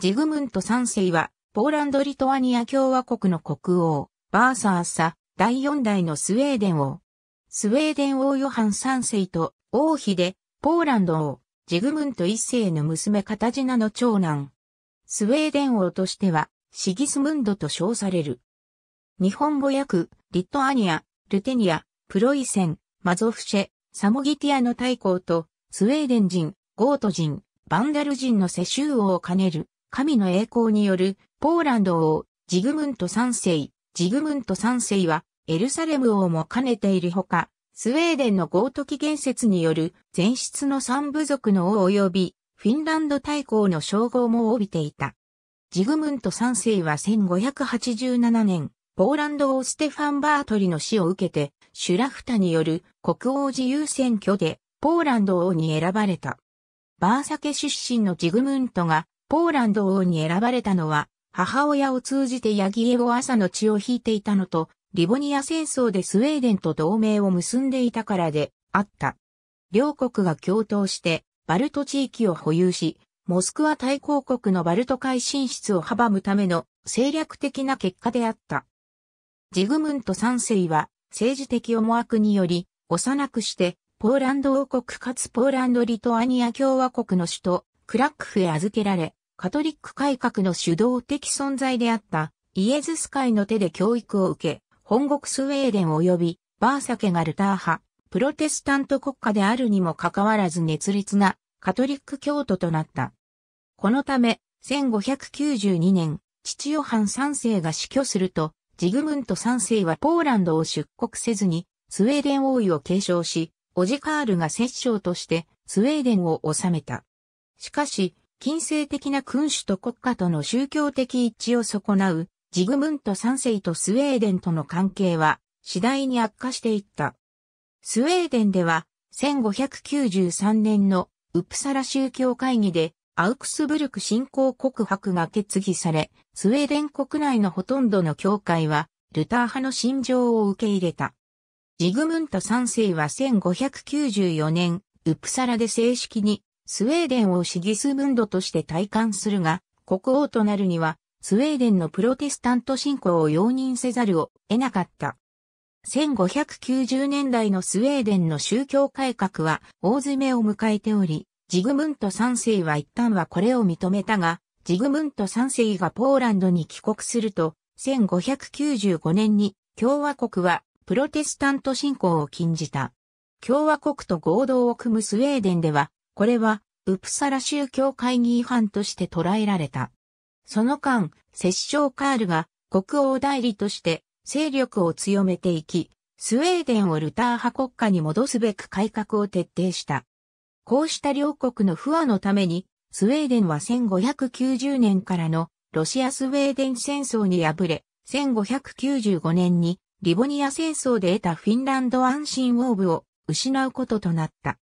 ジグムント3世は、ポーランド・リトアニア共和国の国王、バーサーサ、第4代のスウェーデン王。スウェーデン王ヨハン3世と王妃で、ポーランド王、ジグムント1世の娘カタジナの長男。スウェーデン王としては、シギスムンドと称される。日本語訳、リトアニア、ルテニア、プロイセン、マゾフシェ、サモギティアの大公と、スウェーデン人、ゴート人、バンダル人の世襲王を兼ねる、神の栄光によるポーランド王、ジグムント三世、ジグムント三世はエルサレム王も兼ねているほか、スウェーデンのゴート起源説による前室の三部族の王及びフィンランド大公の称号も帯びていた。ジグムント三世は1587年、ポーランド王ステファン・バートリの死を受けて、シュラフタによる国王自由選挙でポーランド王に選ばれた。バーサケ出身のジグムントがポーランド王に選ばれたのは、母親を通じてヤギエゴ朝の血を引いていたのと、リボニア戦争でスウェーデンと同盟を結んでいたからであった。両国が共闘して、バルト地域を保有し、モスクワ大公国のバルト海進出を阻むための政略的な結果であった。ジグムント三世は政治的思惑により、幼くして、ポーランド王国かつポーランド・リトアニア共和国の首都クラックフへ預けられ、カトリック改革の主導的存在であったイエズス会の手で教育を受け、本国スウェーデン及びバーサケガルター派、プロテスタント国家であるにもかかわらず熱烈なカトリック教徒となった。このため、1592年、父ヨハン3世が死去すると、ジグムント3世はポーランドを出国せずに、スウェーデン王位を継承し、オジカールが摂政としてスウェーデンを治めた。しかし、近世的な君主と国家との宗教的一致を損なう、ジグムント3世とスウェーデンとの関係は、次第に悪化していった。スウェーデンでは、1593年のウプサラ宗教会議で、アウクスブルク信仰告白が決議され、スウェーデン国内のほとんどの教会は、ルター派の信条を受け入れた。ジグムント3世は1594年、ウプサラで正式にスウェーデンをシギスムンドとして体感するが、国王となるには、スウェーデンのプロテスタント信仰を容認せざるを得なかった。1590年代のスウェーデンの宗教改革は大詰めを迎えており、ジグムント3世は一旦はこれを認めたが、ジグムント3世がポーランドに帰国すると、1595年に共和国はプロテスタント信仰を禁じた。共和国と合同を組むスウェーデンでは、これは、ウプサラ宗教会議違反として捉えられた。その間、摂政カールが国王代理として勢力を強めていき、スウェーデンをルター派国家に戻すべく改革を徹底した。こうした両国の不和のために、スウェーデンは1590年からのロシア・スウェーデン戦争に敗れ、1595年にリボニア戦争で得たフィンランド安心王部ーブを失うこととなった。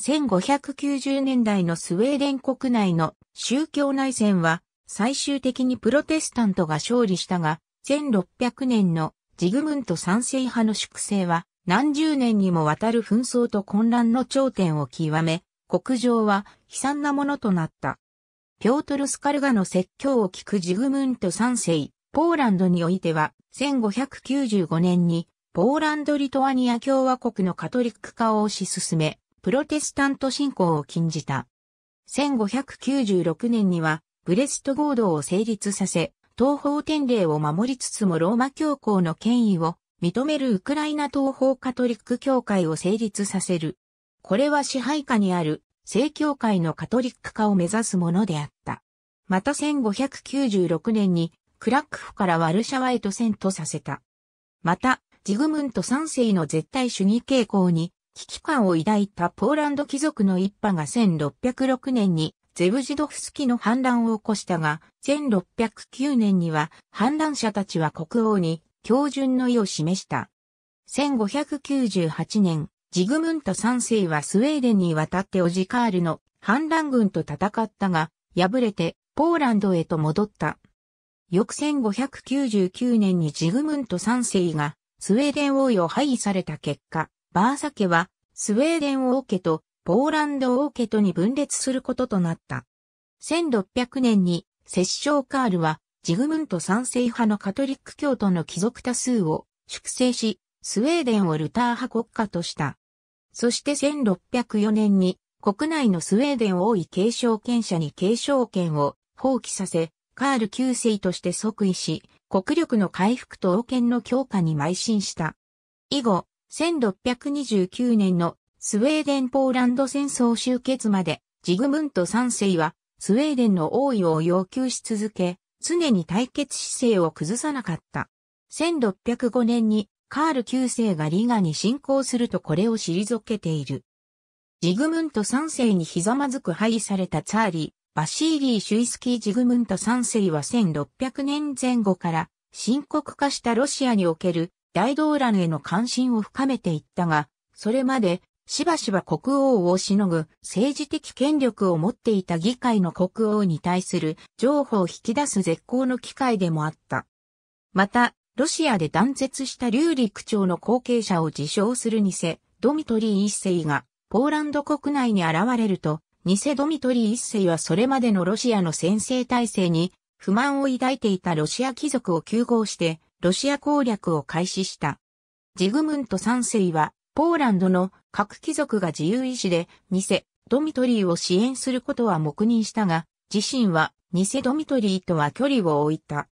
1590年代のスウェーデン国内の宗教内戦は最終的にプロテスタントが勝利したが、1600年のジグムント賛成派の粛清は何十年にもわたる紛争と混乱の頂点を極め、国情は悲惨なものとなった。ピョートル・スカルガの説教を聞くジグムント賛成、ポーランドにおいては、1595年に、ポーランド・リトアニア共和国のカトリック化を推し進め、プロテスタント信仰を禁じた。1596年には、ブレスト合同を成立させ、東方天霊を守りつつもローマ教皇の権威を認めるウクライナ東方カトリック教会を成立させる。これは支配下にある正教会のカトリック化を目指すものであった。また1596年にクラックフからワルシャワへと遷都させた。また、ジグムント三世の絶対主義傾向に危機感を抱いたポーランド貴族の一派が1606年にゼブジドフスキの反乱を起こしたが、1609年には反乱者たちは国王に標準の意を示した。1598年、ジグムント3世はスウェーデンに渡ってオジカールの反乱軍と戦ったが、敗れてポーランドへと戻った。翌1599年にジグムント3世がスウェーデン王位を廃位された結果、バーサ家は、スウェーデン王家とポーランド王家とに分裂することとなった。1600年に、摂政カールは、ジグムント賛成派のカトリック教徒の貴族多数を粛清し、スウェーデンをルター派国家とした。そして1604年に国内のスウェーデン王位継承権者に継承権を放棄させ、カール9世として即位し、国力の回復と王権の強化に邁進した。以後、1629年のスウェーデン・ポーランド戦争終結まで、ジグムント3世は、スウェーデンの王位を要求し続け、常に対決姿勢を崩さなかった。1605年に、カール9世がリガに侵攻するとこれを退けている。ジグムント3世にひざまずく配されたチャーリー、バシーリー・シュイスキー・ジグムント3世は1600年前後から深刻化したロシアにおける大動乱への関心を深めていったが、それまでしばしば国王をしのぐ政治的権力を持っていた議会の国王に対する譲歩を引き出す絶好の機会でもあった。また、ロシアで断絶した劉陸長の後継者を自称する偽ドミトリー一世がポーランド国内に現れると、偽ドミトリー一世はそれまでのロシアの先制体制に不満を抱いていたロシア貴族を休合してロシア攻略を開始した。ジグムント3世は、ポーランドの各貴族が自由意志で、偽ドミトリーを支援することは黙認したが、自身は偽ドミトリーとは距離を置いた。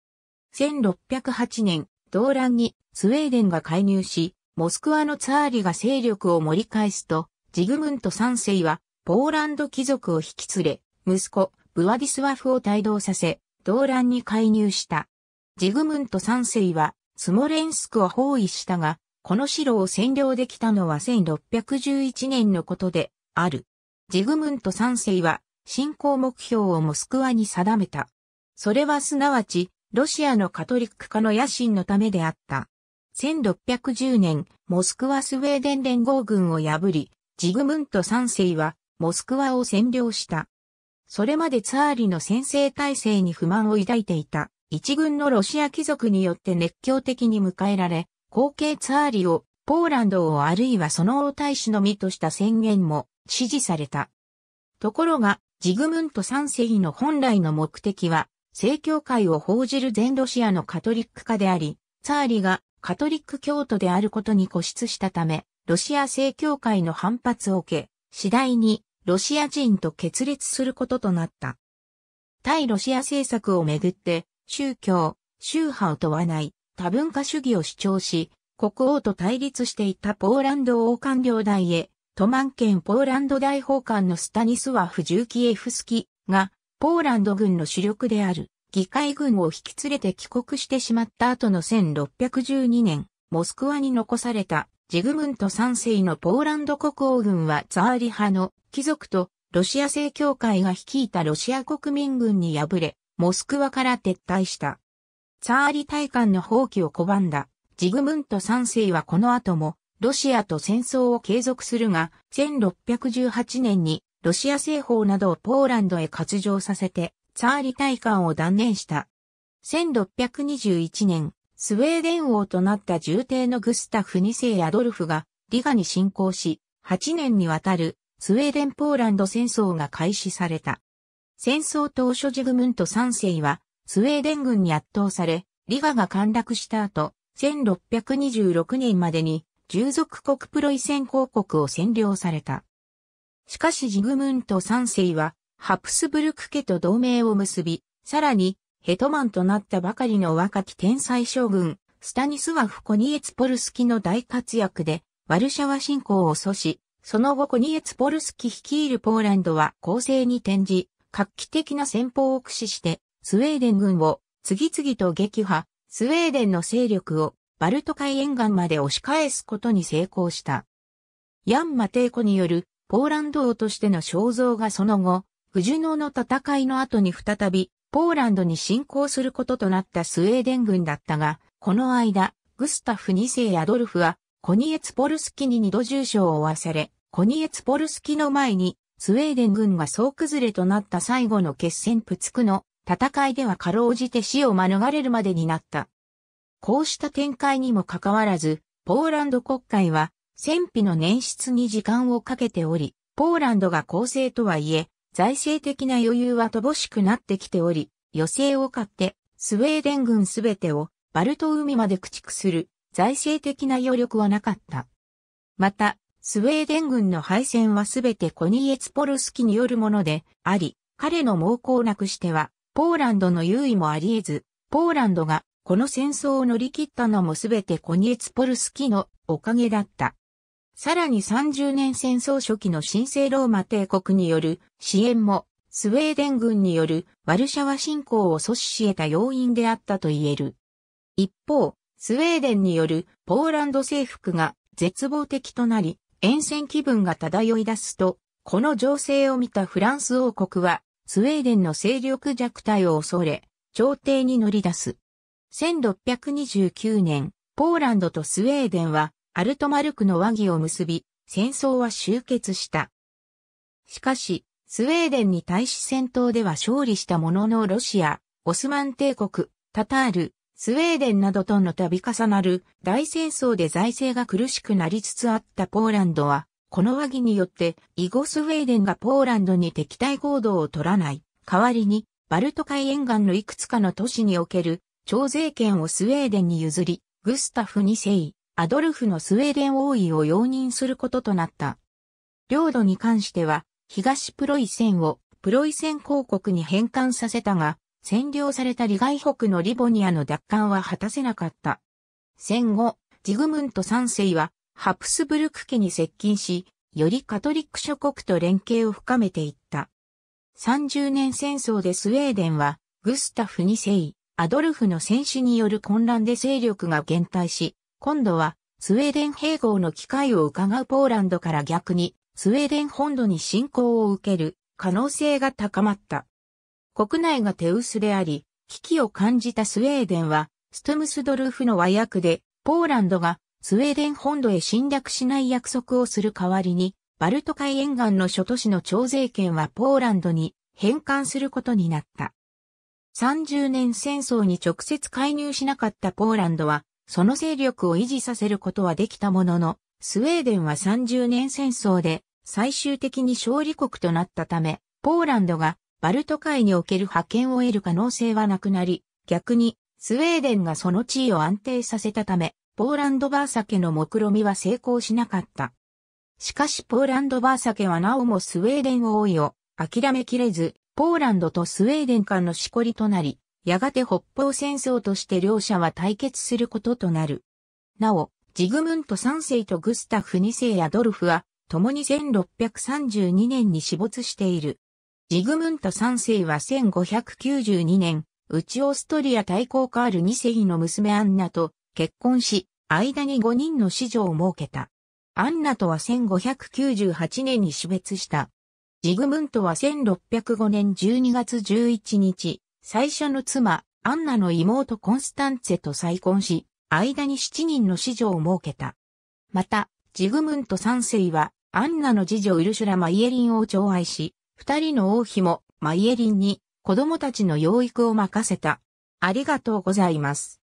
1608年、動乱にスウェーデンが介入し、モスクワのツァーリが勢力を盛り返すと、ジグムント3世は、ポーランド貴族を引き連れ、息子、ブワディスワフを帯同させ、動乱に介入した。ジグムント三世は、スモレンスクを包囲したが、この城を占領できたのは1611年のことで、ある。ジグムント三世は、進行目標をモスクワに定めた。それはすなわち、ロシアのカトリック化の野心のためであった。1610年、モスクワスウェーデン連合軍を破り、ジグムント三世は、モスクワを占領した。それまでツァーリの先制体制に不満を抱いていた。一軍のロシア貴族によって熱狂的に迎えられ、後継ツァーリを、ポーランドをあるいはその王大使のみとした宣言も支持された。ところが、ジグムント三世の本来の目的は、正教会を報じる全ロシアのカトリック化であり、ツァーリがカトリック教徒であることに固執したため、ロシア正教会の反発を受け、次第にロシア人と決裂することとなった。対ロシア政策をめぐって、宗教、宗派を問わない多文化主義を主張し、国王と対立していたポーランド王官領大へ、トマン県ポーランド大法官のスタニスワフ・ジューキエフスキが、ポーランド軍の主力である議会軍を引き連れて帰国してしまった後の1612年、モスクワに残されたジグムント三世のポーランド国王軍はザーリ派の貴族とロシア正教会が率いたロシア国民軍に敗れ、モスクワから撤退した。ツァーリ大官の放棄を拒んだ、ジグムント3世はこの後も、ロシアと戦争を継続するが、1618年にロシア製法などをポーランドへ割譲させて、ツァーリ大官を断念した。1621年、スウェーデン王となった重帝のグスタフ2世アドルフがリガに侵攻し、8年にわたるスウェーデン・ポーランド戦争が開始された。戦争当初ジグムント3世は、スウェーデン軍に圧倒され、リガが陥落した後、1626年までに、従属国プロイセン公国を占領された。しかしジグムント3世は、ハプスブルク家と同盟を結び、さらに、ヘトマンとなったばかりの若き天才将軍、スタニスワフ・コニエツポルスキの大活躍で、ワルシャワ侵攻を阻止、その後コニエツポルスキ率いるポーランドは攻勢に転じ、画期的な戦法を駆使して、スウェーデン軍を次々と撃破、スウェーデンの勢力をバルト海沿岸まで押し返すことに成功した。ヤン・マテイコによるポーランド王としての肖像がその後、フジュノの戦いの後に再びポーランドに侵攻することとなったスウェーデン軍だったが、この間、グスタフ2世アドルフはコニエツポルスキに二度重傷を負わされ、コニエツポルスキの前にスウェーデン軍が総崩れとなった最後の決戦プツクの戦いではかろうじて死を免れるまでになった。こうした展開にもかかわらず、ポーランド国会は戦費の捻出に時間をかけており、ポーランドが公正とはいえ、財政的な余裕は乏しくなってきており、余勢を買って、スウェーデン軍すべてをバルト海まで駆逐する財政的な余力はなかった。また、スウェーデン軍の敗戦はすべてコニエツポルスキによるものであり、彼の猛攻なくしては、ポーランドの優位もあり得ず、ポーランドがこの戦争を乗り切ったのもすべてコニエツポルスキのおかげだった。さらに30年戦争初期の神聖ローマ帝国による支援もスウェーデン軍によるワルシャワ侵攻を阻止し得た要因であったと言える。一方、スウェーデンによるポーランド征服が絶望的となり、沿線気分が漂い出すと、この情勢を見たフランス王国は、スウェーデンの勢力弱体を恐れ、朝廷に乗り出す。1629年、ポーランドとスウェーデンは、アルトマルクの和議を結び、戦争は終結した。しかし、スウェーデンに対し戦闘では勝利したもののロシア、オスマン帝国、タタール、スウェーデンなどとの度重なる大戦争で財政が苦しくなりつつあったポーランドは、この和議によってイゴスウェーデンがポーランドに敵対行動を取らない。代わりに、バルト海沿岸のいくつかの都市における徴税権をスウェーデンに譲り、グスタフ2世、アドルフのスウェーデン王位を容認することとなった。領土に関しては、東プロイセンをプロイセン公国に返還させたが、占領された利害北のリボニアの奪還は果たせなかった。戦後、ジグムント3世はハプスブルク家に接近し、よりカトリック諸国と連携を深めていった。30年戦争でスウェーデンは、グスタフ2世、アドルフの戦死による混乱で勢力が減退し、今度はスウェーデン併合の機会を伺うポーランドから逆に、スウェーデン本土に侵攻を受ける可能性が高まった。国内が手薄であり、危機を感じたスウェーデンは、ストムスドルフの和訳で、ポーランドがスウェーデン本土へ侵略しない約束をする代わりに、バルト海沿岸の諸都市の徴税権はポーランドに返還することになった。30年戦争に直接介入しなかったポーランドは、その勢力を維持させることはできたものの、スウェーデンは30年戦争で最終的に勝利国となったため、ポーランドがバルト海における覇権を得る可能性はなくなり、逆に、スウェーデンがその地位を安定させたため、ポーランドバーサケの目論みは成功しなかった。しかしポーランドバーサケはなおもスウェーデン王位を諦めきれず、ポーランドとスウェーデン間のしこりとなり、やがて北方戦争として両者は対決することとなる。なお、ジグムント3世とグスタフ2世やドルフは、共に1632年に死没している。ジグムント3世は1592年、内オーストリア大公カール2世の娘アンナと結婚し、間に5人の子女を設けた。アンナとは1598年に死別した。ジグムントは1605年12月11日、最初の妻、アンナの妹コンスタンツェと再婚し、間に7人の子女を設けた。また、ジグムント3世は、アンナの次女ウルシュラ・マイエリンを寵愛し、二人の王妃もマイエリンに子供たちの養育を任せた。ありがとうございます。